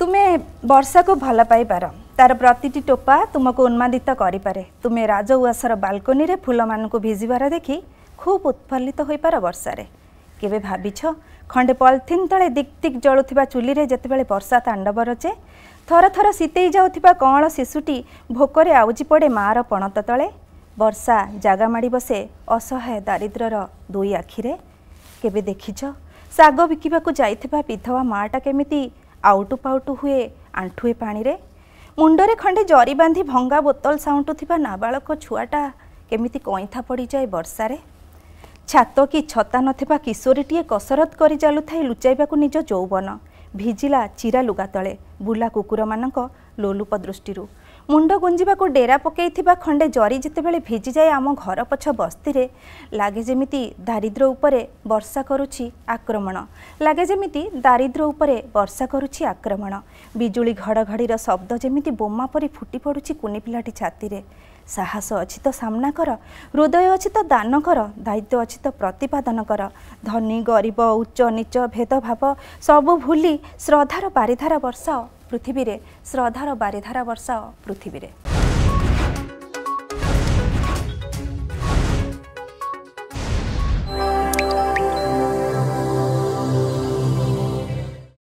ତୁମେ ବର୍ଷାକୁ ଭଲ ପାଇପାର ତାର ପ୍ରତିଟି ଟୋପା ତୁମକୁ ଉନ୍ମାଦିତ କରିପାରେ ତୁମେ ରାଜ ଉଆସର ବାଲକୋନିରେ ଫୁଲମାନଙ୍କୁ ଭିଜିବାର ଦେଖି ଖୁବ୍ ଉତ୍ଫୁଲ୍ଲିତ ହୋଇପାର ବର୍ଷାରେ କେବେ ଭାବିଛ ଖଣ୍ଡେ ପଲିଥିନ୍ ତଳେ ଦିକ୍ ଦିକ୍ ଜଳୁଥିବା ଚୁଲିରେ ଯେତେବେଳେ ବର୍ଷା ତାଣ୍ଡବ ରଚେ ଥର ଥର ଶୀତେଇ ଯାଉଥିବା କଅଁଳ ଶିଶୁଟି ଭୋକରେ ଆଉଜି ପଡ଼େ ମାଆର ପଣତ ତଳେ ବର୍ଷା ଜାଗା ମାଡ଼ି ବସେ ଅସହାୟ ଦାରିଦ୍ର୍ୟର ଦୁଇ ଆଖିରେ କେବେ ଦେଖିଛ ଶାଗ ବିକିବାକୁ ଯାଇଥିବା ବିଧବା ମାଆଟା କେମିତି ଆଉଟୁ ପାଉଟୁ ହୁଏ ଆଣ୍ଠୁଏ ପାଣିରେ ମୁଣ୍ଡରେ ଖଣ୍ଡେ ଜରି ବାନ୍ଧି ଭଙ୍ଗା ବୋତଲ ସାଉଁଟୁଥିବା ନାବାଳକ ଛୁଆଟା କେମିତି କଇଁଥା ପଡ଼ିଯାଏ ବର୍ଷାରେ ଛାତ କି ଛତା ନଥିବା କିଶୋରୀଟିଏ କସରତ କରି ଚାଲୁଥାଏ ଲୁଚାଇବାକୁ ନିଜ ଯୌବନ ଭିଜିଲା ଚିରା ଲୁଗା ତଳେ ବୁଲା କୁକୁରମାନଙ୍କ ଲୋଲୁପ ଦୃଷ୍ଟିରୁ ମୁଣ୍ଡ ଗୁଞ୍ଜିବାକୁ ଡେରା ପକାଇଥିବା ଖଣ୍ଡେ ଜରି ଯେତେବେଳେ ଭିଜିଯାଏ ଆମ ଘର ପଛ ବସ୍ତିରେ ଲାଗେ ଯେମିତି ଦାରିଦ୍ର୍ୟ ଉପରେ ବର୍ଷା କରୁଛି ଆକ୍ରମଣ ଲାଗେ ଯେମିତି ଦାରିଦ୍ର୍ୟ ଉପରେ ବର୍ଷା କରୁଛି ଆକ୍ରମଣ ବିଜୁଳି ଘଡ଼ଘଡ଼ିର ଶବ୍ଦ ଯେମିତି ବୋମା ପରି ଫୁଟି ପଡ଼ୁଛି କୁନି ପିଲାଟି ଛାତିରେ ସାହସ ଅଛି ତ ସାମ୍ନା କର ହୃଦୟ ଅଛି ତ ଦାନ କର ଦାୟିତ୍ୱ ଅଛି ତ ପ୍ରତିପାଦନ କର ଧନୀ ଗରିବ ଉଚ୍ଚ ନୀଚ ଭେଦଭାବ ସବୁ ଭୁଲି ଶ୍ରଦ୍ଧାର ବାରିଧାର ବର୍ଷାଅ ପୃଥିବୀରେ ଶ୍ରଦ୍ଧାର ବାରି ଧାରା ବର୍ଷାଅ ପୃଥିବୀରେ